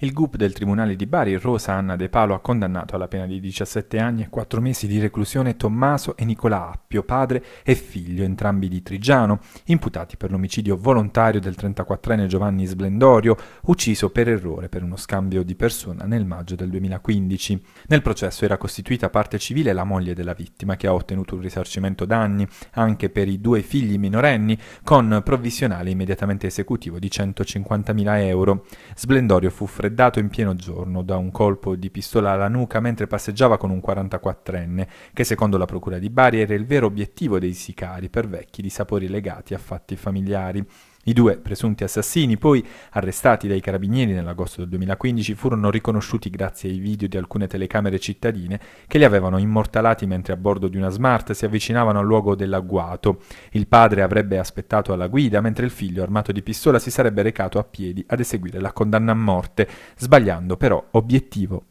Il GUP del Tribunale di Bari, Rosa Anna De Palo, ha condannato alla pena di 17 anni e 4 mesi di reclusione Tommaso e Nicola Appio, padre e figlio, entrambi di Trigiano, imputati per l'omicidio volontario del 34enne Giovanni Splendorio, ucciso per errore per uno scambio di persona nel maggio del 2015. Nel processo era costituita parte civile la moglie della vittima, che ha ottenuto un risarcimento danni anche per i due figli minorenni, con provvisionale immediatamente esecutivo di 150.000 euro. Splendorio fu freddato freddato in pieno giorno da un colpo di pistola alla nuca mentre passeggiava con un 44enne, che secondo la procura di Bari era il vero obiettivo dei sicari per vecchi di sapori legati a fatti familiari. I due presunti assassini, poi arrestati dai carabinieri nell'agosto del 2015, furono riconosciuti grazie ai video di alcune telecamere cittadine che li avevano immortalati mentre a bordo di una Smart si avvicinavano al luogo dell'agguato. Il padre avrebbe aspettato alla guida, mentre il figlio, armato di pistola, si sarebbe recato a piedi ad eseguire la condanna a morte, sbagliando però obiettivo.